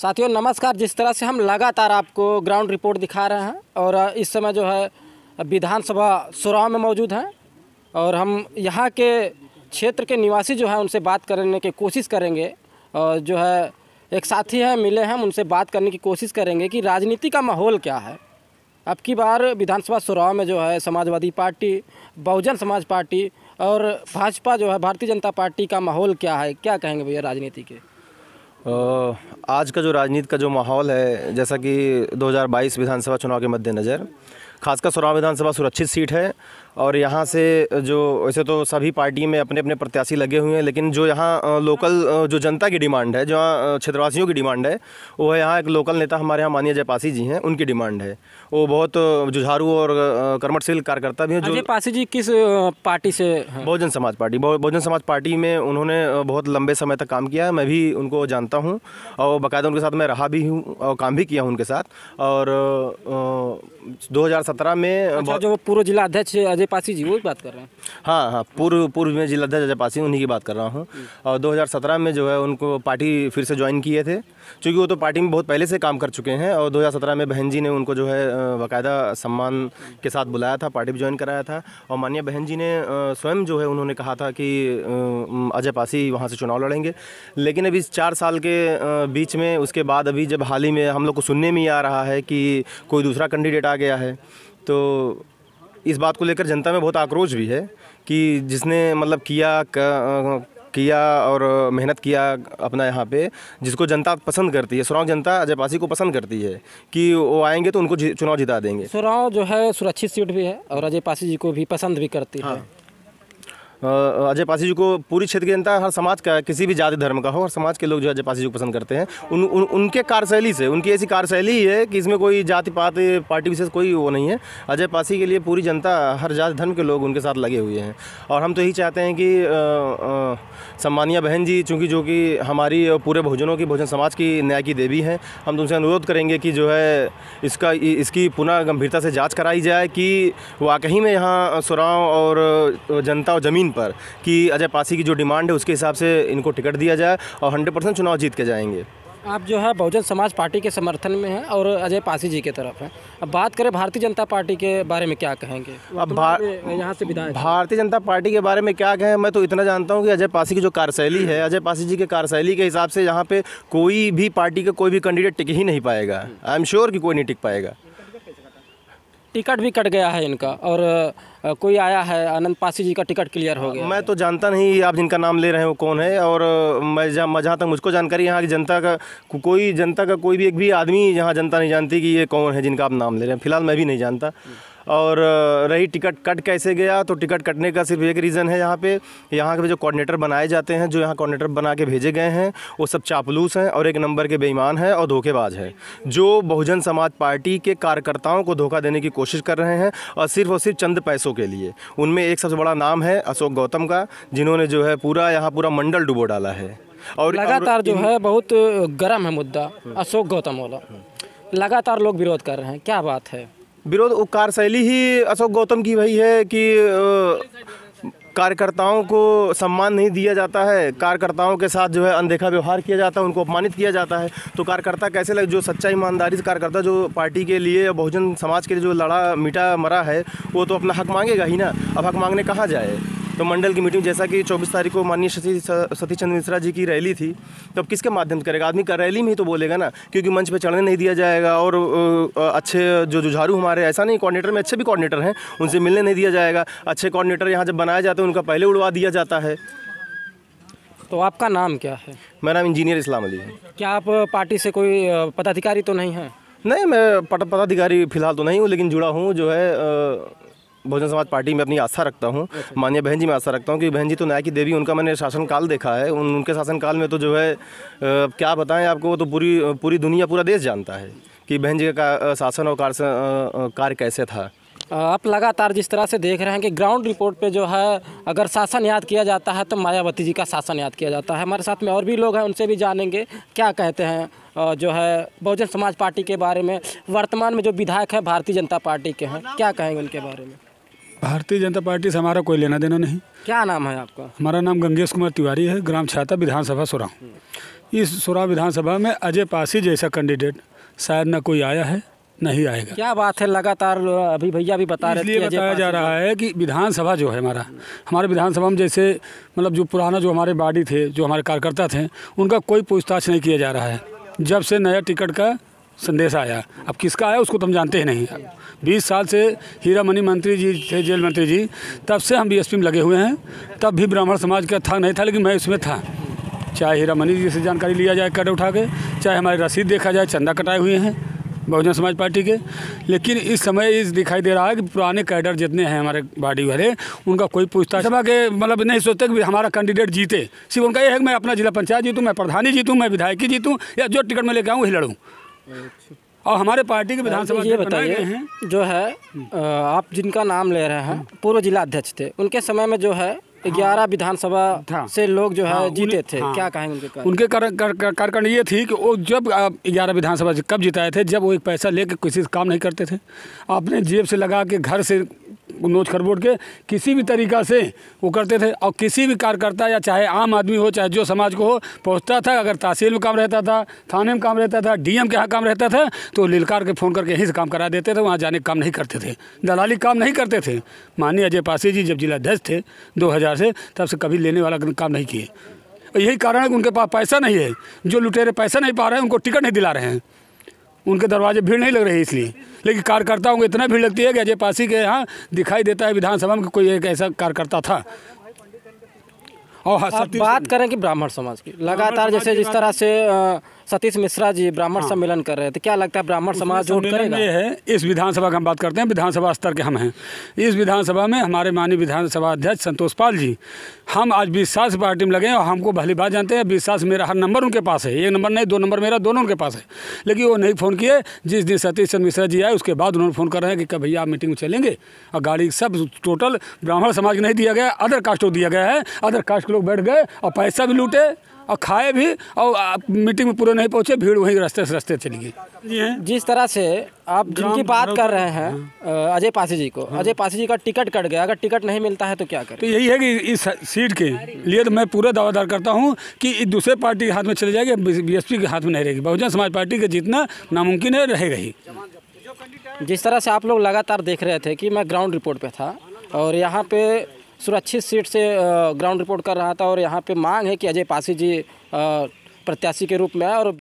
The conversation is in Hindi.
साथियों नमस्कार जिस तरह से हम लगातार आपको ग्राउंड रिपोर्ट दिखा रहे हैं और इस समय जो है विधानसभा सुराव में मौजूद हैं और हम यहाँ के क्षेत्र के निवासी जो है उनसे बात करने की कोशिश करेंगे और जो है एक साथी हैं मिले हैं उनसे बात करने की कोशिश करेंगे कि राजनीति का माहौल क्या है अब की बार विधानसभा सुराव में जो है समाजवादी पार्टी बहुजन समाज पार्टी और भाजपा जो है भारतीय जनता पार्टी का माहौल क्या है क्या कहेंगे भैया राजनीति के आज का जो राजनीति का जो माहौल है जैसा कि 2022 विधानसभा चुनाव के मद्देनज़र खासकर सौरा विधानसभा सुरक्षित सीट है और यहाँ से जो वैसे तो सभी पार्टी में अपने अपने प्रत्याशी लगे हुए हैं लेकिन जो यहाँ लोकल जो जनता की डिमांड है जो क्षेत्रवासियों की डिमांड है वो है यहाँ एक लोकल नेता हमारे यहाँ मानिया जयपासी जी हैं उनकी डिमांड है वो बहुत जुझारू और कर्मठशील कार्यकर्ता भी हैं जो जयपासी जी किस पार्टी से बहुजन समाज पार्टी बहुजन समाज पार्टी में उन्होंने बहुत लंबे समय तक काम किया है मैं भी उनको जानता हूँ और बाकायदा उनके साथ मैं रहा भी हूँ और काम भी किया हूँ उनके साथ और 2017 में अच्छा, जो पूर्व जिला अध्यक्ष अजय जयपासी जी वो बात कर रहे हैं हाँ हाँ पूर्व पूर्व में जिलाध्यक्ष जयपासी उन्हीं की बात कर रहा हूँ और दो में जो है उनको पार्टी फिर से ज्वाइन किए थे चूँकि वो तो पार्टी में बहुत पहले से काम कर चुके हैं और 2017 में बहन जी ने उनको जो है बाकायदा सम्मान के साथ बुलाया था पार्टी भी ज्वाइन कराया था और मान्य बहन जी ने स्वयं जो है उन्होंने कहा था कि अजय पासी वहाँ से चुनाव लड़ेंगे लेकिन अभी चार साल के बीच में उसके बाद अभी जब हाल ही में हम लोग को सुनने में ही आ रहा है कि कोई दूसरा कैंडिडेट आ गया है तो इस बात को लेकर जनता में बहुत आक्रोश भी है कि जिसने मतलब किया क, किया और मेहनत किया अपना यहाँ पे जिसको जनता पसंद करती है सुराव जनता अजय पासी को पसंद करती है कि वो आएंगे तो उनको चुनाव जिता देंगे सुराव जो है सुरक्षित सीट भी है और अजय पासी जी को भी पसंद भी करती हाँ। है अजय पासी जी को पूरी क्षेत्र की जनता हर समाज का किसी भी जाति धर्म का हो हर समाज के लोग जो अजय पासी जी को पसंद करते हैं उन, उन उनके कार्यशैली से उनकी ऐसी कार्यशैली है कि इसमें कोई जाति पात पार्टी विशेष कोई वो नहीं है अजय पासी के लिए पूरी जनता हर जाति धर्म के लोग उनके साथ लगे हुए हैं और हम तो यही चाहते हैं कि आ, आ, सम्मानिया बहन जी चूँकि जो कि हमारी पूरे भोजनों की भोजन समाज की न्याय की देवी हैं हम तुमसे तो अनुरोध करेंगे कि जो है इसका इसकी पुनः गंभीरता से जाँच कराई जाए कि वाकई में यहाँ सुराव और जनता और ज़मीन पर कि अजय पासी की जो डिमांड है उसके हिसाब से इनको टिकट दिया जाए और हंड्रेड परसेंट चुनाव जीत के जाएंगे आप जो है बहुजन समाज पार्टी के समर्थन में हैं और अजय पासी जी के तरफ हैं अब बात करें भारतीय जनता पार्टी के बारे में क्या कहेंगे अब तो यहाँ से विधायक भारतीय जनता पार्टी के बारे में क्या कहें मैं तो इतना जानता हूँ कि अजय पासी की जो कार्यशैली है अजय पासी जी के कार्यशैली के हिसाब से यहाँ पर कोई भी पार्टी का कोई भी कैंडिडेट टिक ही नहीं पाएगा आई एम श्योर कि कोई नहीं टिक पाएगा टिकट भी कट गया है इनका और कोई आया है आनंद पासी जी का टिकट क्लियर हो गया मैं तो जानता नहीं आप जिनका नाम ले रहे हैं वो कौन है और मैं जहाँ जहाँ तक मुझको जानकारी यहाँ की जनता का कोई जनता का कोई भी एक भी आदमी यहाँ जनता नहीं जानती कि ये कौन है जिनका आप नाम ले रहे हैं फिलहाल मैं भी नहीं जानता और रही टिकट कट कैसे गया तो टिकट कटने का सिर्फ एक रीज़न है यहाँ पे यहाँ के जो कोऑर्डिनेटर बनाए जाते हैं जो यहाँ कोऑर्डिनेटर बना के भेजे गए हैं वो सब चापलूस हैं और एक नंबर के बेईमान हैं और धोखेबाज हैं जो बहुजन समाज पार्टी के कार्यकर्ताओं को धोखा देने की कोशिश कर रहे हैं और सिर्फ और सिर्फ चंद पैसों के लिए उनमें एक सबसे बड़ा नाम है अशोक गौतम का जिन्होंने जो है पूरा यहाँ पूरा मंडल डुबो डाला है और लगातार जो है बहुत गर्म है मुद्दा अशोक गौतम वाला लगातार लोग विरोध कर रहे हैं क्या बात है विरोध कार्यशैली ही अशोक गौतम की वही है कि कार्यकर्ताओं को सम्मान नहीं दिया जाता है कार्यकर्ताओं के साथ जो है अनदेखा व्यवहार किया जाता है उनको अपमानित किया जाता है तो कार्यकर्ता कैसे लगे जो सच्चा ईमानदारी से कार्यकर्ता जो पार्टी के लिए या बहुजन समाज के लिए जो लड़ा मिटा मरा है वो तो अपना हक मांगेगा ही ना अब हक मांगने कहाँ जाए तो मंडल की मीटिंग जैसा कि 24 तारीख को माननीय शशि सतीश चंद्र मिश्रा जी की रैली थी तो अब किसके माध्यम से करेगा आदमी का रैली में ही तो बोलेगा ना क्योंकि मंच पर चढ़ने नहीं दिया जाएगा और अच्छे जो जुझारू हमारे ऐसा नहीं कोऑर्डिनेटर में अच्छे भी कोऑर्डिनेटर हैं उनसे मिलने नहीं दिया जाएगा अच्छे कोऑर्डिनेटर यहाँ जब बनाए जाते हैं उनका पहले उड़वा दिया जाता है तो आपका नाम क्या है मेरा नाम इंजीनियर इस्लाम अली है क्या आप पार्टी से कोई पदाधिकारी तो नहीं है नहीं मैं पदाधिकारी फ़िलहाल तो नहीं हूँ लेकिन जुड़ा हूँ जो है बहुजन समाज पार्टी में अपनी आस्था रखता हूँ माननीय बहन जी में आस्था रखता हूँ कि बहन जी तो नया की देवी उनका मैंने शासनकाल देखा है उन, उनके शासनकाल में तो जो है क्या बताएं आपको तो पूरी पूरी दुनिया पूरा देश जानता है कि बहन जी का शासन और कार्य कैसे था आप लगातार जिस तरह से देख रहे हैं कि ग्राउंड रिपोर्ट पे जो है अगर शासन याद किया जाता है तो मायावती जी का शासन याद किया जाता है हमारे साथ में और भी लोग हैं उनसे भी जानेंगे क्या कहते हैं जो है बहुजन समाज पार्टी के बारे में वर्तमान में जो विधायक हैं भारतीय जनता पार्टी के हैं क्या कहेंगे उनके बारे में भारतीय जनता पार्टी से हमारा कोई लेना देना नहीं क्या नाम है आपका हमारा नाम गंगेश कुमार तिवारी है ग्राम छाता विधानसभा सुरा इस सुरा विधानसभा में अजय पासी जैसा कैंडिडेट शायद ना कोई आया है नहीं आएगा क्या बात है लगातार अभी भैया भी बता रहे बताया जा रहा है कि विधानसभा जो है हमारा हमारे विधानसभा में जैसे मतलब जो पुराना जो हमारे बाडी थे जो हमारे कार्यकर्ता थे उनका कोई पूछताछ नहीं किया जा रहा है जब से नया टिकट का संदेश आया अब किसका आया उसको तो हम जानते ही नहीं बीस साल से हीरा मनी मंत्री जी थे जेल मंत्री जी तब से हम बीएसपी में लगे हुए हैं तब भी ब्राह्मण समाज का था नहीं था लेकिन मैं इसमें था चाहे हीरा मनी जी से जानकारी लिया जाए कट उठा के चाहे हमारी रसीद देखा जाए चंदा कटाए हुए हैं बहुजन समाज पार्टी के लेकिन इस समय इस दिखाई दे रहा है कि पुराने कैडर जितने हैं हमारे बाडी वाले उनका कोई पूछताछ सभा के मतलब नहीं सोचते कि हमारा कैंडिडेट जीते सिर्फ उनका यह है कि मैं अपना जिला पंचायत जीतूँ मैं प्रधानी जीतूँ मैं विधायकी जीतूँ या जो टिकट में लेके आऊँ वही लड़ूँ और हमारे पार्टी के विधानसभा ये बताइए जो है आप जिनका नाम ले रहे हैं पूर्व जिला अध्यक्ष थे उनके समय में जो है ग्यारह हाँ। विधानसभा से लोग जो है हाँ, जीते थे हाँ, क्या कहेंगे उनके कारण उनके कार्यकारण कर, कर, ये थी कि वो जब ग्यारह विधानसभा कब जिताए थे जब वो एक पैसा लेके किसी से काम नहीं करते थे अपने जेब से लगा के घर से नोच खरबोट के किसी भी तरीका से वो करते थे और किसी भी कार्यकर्ता या चाहे आम आदमी हो चाहे जो समाज को हो पहुँचता था अगर तहसील में काम रहता था थाने में काम रहता था डीएम के यहाँ काम रहता था तो लीलकार के फ़ोन करके यहीं से काम करा देते थे वहाँ जाने काम नहीं करते थे दलाली काम नहीं करते थे माननीय अजय पासी जी जब जिलाध्यक्ष थे दो से तब से कभी लेने वाला काम नहीं किए यही कारण है कि उनके पास पैसा नहीं है जो लुटेरे पैसा नहीं पा रहे हैं उनको टिकट नहीं दिला रहे हैं उनके दरवाजे भीड़ नहीं लग रही है इसलिए लेकिन कार्यकर्ताओं को इतना भीड़ लगती है कि अजय पासी के यहाँ दिखाई देता है विधानसभा में कोई एक ऐसा कार्यकर्ता था और बात करें कि ब्राह्मण समाज की लगातार जैसे जिस तरह से सतीश मिश्रा जी ब्राह्मण हाँ। सम्मेलन कर रहे थे क्या लगता है ब्राह्मण समाज जोड़ करेगा ये है इस विधानसभा का हम बात करते हैं विधानसभा स्तर के हम हैं इस विधानसभा में हमारे माननीय विधानसभा अध्यक्ष संतोष पाल जी हम आज बीस साल से पार्टी में लगे हैं और हमको भली बात जानते हैं बीस साल मेरा हर नंबर उनके पास है एक नंबर नहीं दो नंबर मेरा दोनों उनके पास है लेकिन वो नहीं फ़ोन किए जिस दिन सतीश चंद्र मिश्रा जी आए उसके बाद उन्होंने फ़ोन कर रहे हैं कि कब भैया आप मीटिंग में चलेंगे और गाड़ी सब टोटल ब्राह्मण समाज नहीं दिया गया अदर कास्ट को दिया गया है अदर कास्ट के लोग बैठ गए और पैसा भी लूटे और खाए भी और मीटिंग में पूरे नहीं पहुँचे भीड़ वहीं रास्ते से रास्ते चली गई जिस तरह से आप जिनकी बात कर रहे हैं हाँ। अजय पासी जी को हाँ। अजय पासी जी का टिकट कट गया अगर टिकट नहीं मिलता है तो क्या करें तो यही है कि इस सीट के लिए तो मैं पूरा दावादार करता हूँ कि दूसरे पार्टी के हाथ में चले जाएगी बीएसपी के हाथ में नहीं रहेगी बहुजन समाज पार्टी के जीतना नामुमकिन है रहेगा ही जिस तरह से आप लोग लगातार देख रहे थे कि मैं ग्राउंड रिपोर्ट पर था और यहाँ पे सुरक्षित सीट से ग्राउंड रिपोर्ट कर रहा था और यहाँ पे मांग है कि अजय पासी जी प्रत्याशी के रूप में और